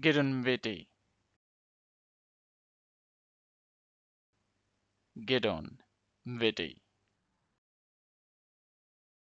Get on, Viti.